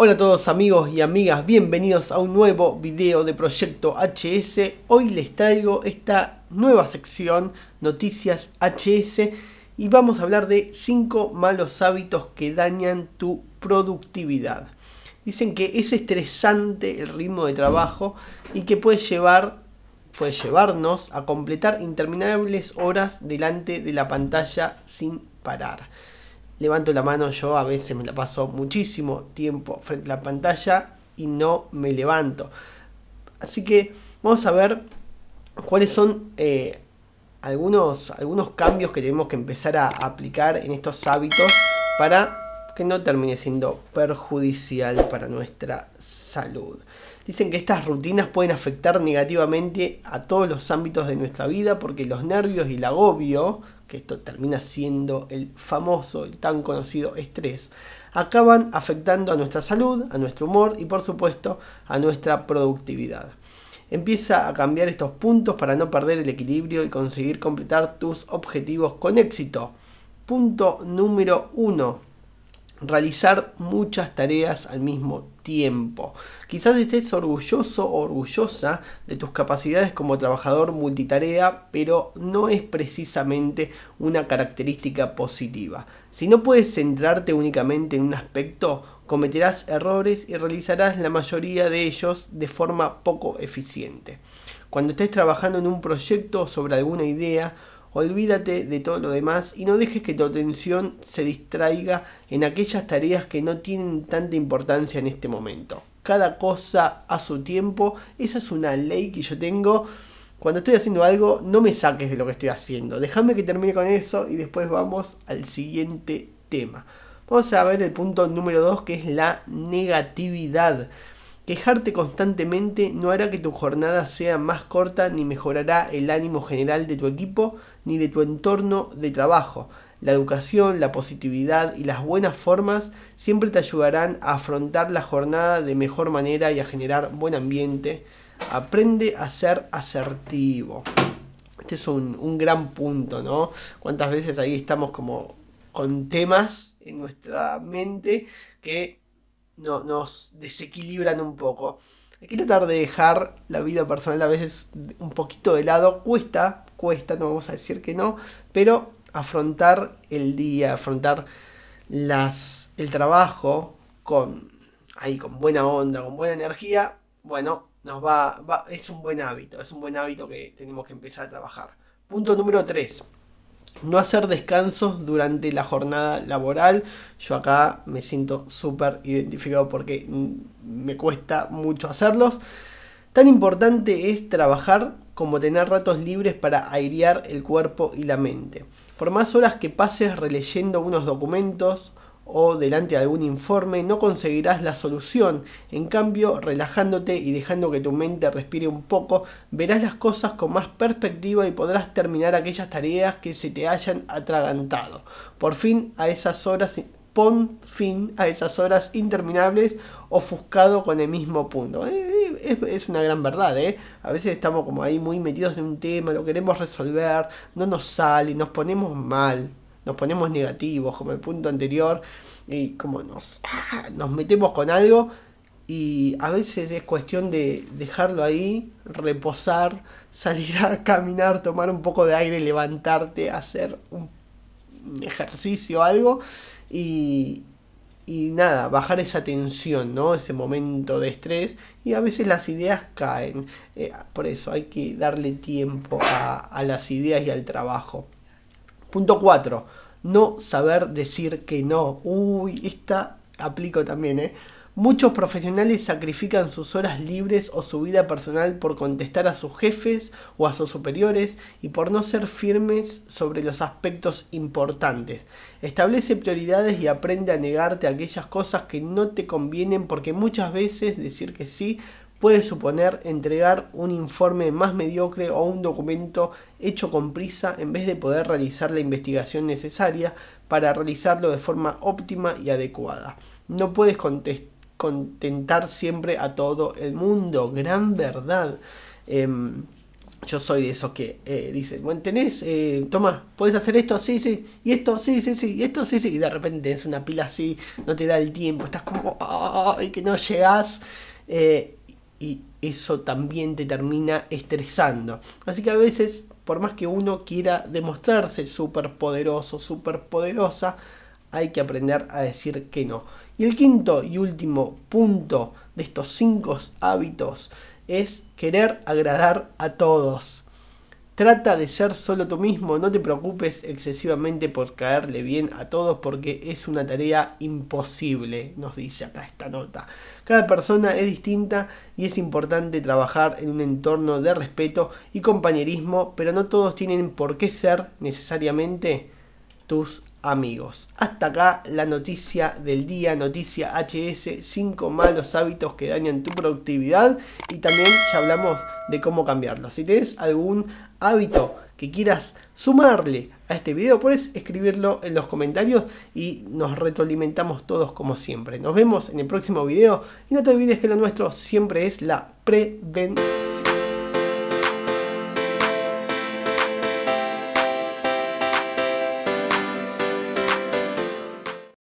Hola a todos amigos y amigas, bienvenidos a un nuevo video de Proyecto HS. Hoy les traigo esta nueva sección Noticias HS y vamos a hablar de 5 malos hábitos que dañan tu productividad. Dicen que es estresante el ritmo de trabajo y que puede llevar puede llevarnos a completar interminables horas delante de la pantalla sin parar levanto la mano, yo a veces me la paso muchísimo tiempo frente a la pantalla y no me levanto. Así que vamos a ver cuáles son eh, algunos, algunos cambios que tenemos que empezar a aplicar en estos hábitos para que no termine siendo perjudicial para nuestra salud. Dicen que estas rutinas pueden afectar negativamente a todos los ámbitos de nuestra vida porque los nervios y el agobio, que esto termina siendo el famoso, el tan conocido estrés, acaban afectando a nuestra salud, a nuestro humor y por supuesto a nuestra productividad. Empieza a cambiar estos puntos para no perder el equilibrio y conseguir completar tus objetivos con éxito. Punto número 1 realizar muchas tareas al mismo tiempo. Quizás estés orgulloso o orgullosa de tus capacidades como trabajador multitarea, pero no es precisamente una característica positiva. Si no puedes centrarte únicamente en un aspecto, cometerás errores y realizarás la mayoría de ellos de forma poco eficiente. Cuando estés trabajando en un proyecto sobre alguna idea, Olvídate de todo lo demás y no dejes que tu atención se distraiga en aquellas tareas que no tienen tanta importancia en este momento. Cada cosa a su tiempo, esa es una ley que yo tengo. Cuando estoy haciendo algo, no me saques de lo que estoy haciendo. Déjame que termine con eso y después vamos al siguiente tema. Vamos a ver el punto número 2 que es la negatividad. Quejarte constantemente no hará que tu jornada sea más corta ni mejorará el ánimo general de tu equipo ni de tu entorno de trabajo. La educación, la positividad y las buenas formas siempre te ayudarán a afrontar la jornada de mejor manera y a generar buen ambiente. Aprende a ser asertivo. Este es un, gran punto, ¿no? Cuántas veces ahí estamos como con temas en nuestra mente que nos desequilibran un poco. Hay que tratar de dejar la vida personal a veces un poquito de lado. Cuesta, cuesta, no vamos a decir que no, pero afrontar el día, afrontar las, el trabajo con, ahí, con buena onda, con buena energía, bueno, nos va, es un buen hábito, es un buen hábito que tenemos que empezar a trabajar. Punto número 3 no hacer descansos durante la jornada laboral. Yo acá me siento súper identificado porque me cuesta mucho hacerlos. Tan importante es trabajar como tener ratos libres para airear el cuerpo y la mente. Por más horas que pases releyendo unos documentos, o delante de algún informe no conseguirás la solución. En cambio, relajándote y dejando que tu mente respire un poco, verás las cosas con más perspectiva y podrás terminar aquellas tareas que se te hayan atragantado. Por fin a esas horas pon fin a esas horas interminables ofuscado con el mismo punto. Eh, eh, es, una gran verdad, ¿eh? A veces estamos como ahí muy metidos en un tema, lo queremos resolver, no nos sale, nos ponemos mal nos ponemos negativos, como el punto anterior, y como nos, ah, nos metemos con algo y a veces es cuestión de dejarlo ahí, reposar, salir a caminar, tomar un poco de aire, levantarte, hacer un ejercicio, algo y, nada, bajar esa tensión, ¿no? Ese momento de estrés y a veces las ideas caen. Eh, por eso hay que darle tiempo a, a las ideas y al trabajo. Punto 4. No saber decir que no. Uy, esta aplico también, ¿eh? Muchos profesionales sacrifican sus horas libres o su vida personal por contestar a sus jefes o a sus superiores y por no ser firmes sobre los aspectos importantes. Establece prioridades y aprende a negarte aquellas cosas que no te convienen porque muchas veces decir que sí puede suponer entregar un informe más mediocre o un documento hecho con prisa en vez de poder realizar la investigación necesaria para realizarlo de forma óptima y adecuada. No puedes contentar siempre a todo el mundo, gran verdad. Em, yo soy de esos que eh, dicen, bueno, tenés, eh, toma, puedes hacer esto, sí, sí, y esto, sí, sí, sí, y esto, sí, sí, y de repente es una pila así, no te da el tiempo, estás como, ay, que no llegás. Eh, y eso también te termina estresando. Así que a veces, por más que uno quiera demostrarse súper poderoso, súper poderosa, hay que aprender a decir que no. Y el quinto y último punto de estos cinco hábitos es querer agradar a todos. Trata de ser solo tú mismo, no te preocupes excesivamente por caerle bien a todos porque es una tarea imposible, nos dice acá esta nota. Cada persona es distinta y es importante trabajar en un entorno de respeto y compañerismo, pero no todos tienen por qué ser necesariamente tus amigos. Hasta acá la noticia del día, noticia HS, 5 malos hábitos que dañan tu productividad y también ya hablamos de cómo cambiarlos. Si tienes algún hábito que quieras sumarle a este video, puedes escribirlo en los comentarios y nos retroalimentamos todos como siempre. Nos vemos en el próximo video y no te olvides que lo nuestro siempre es la prevención.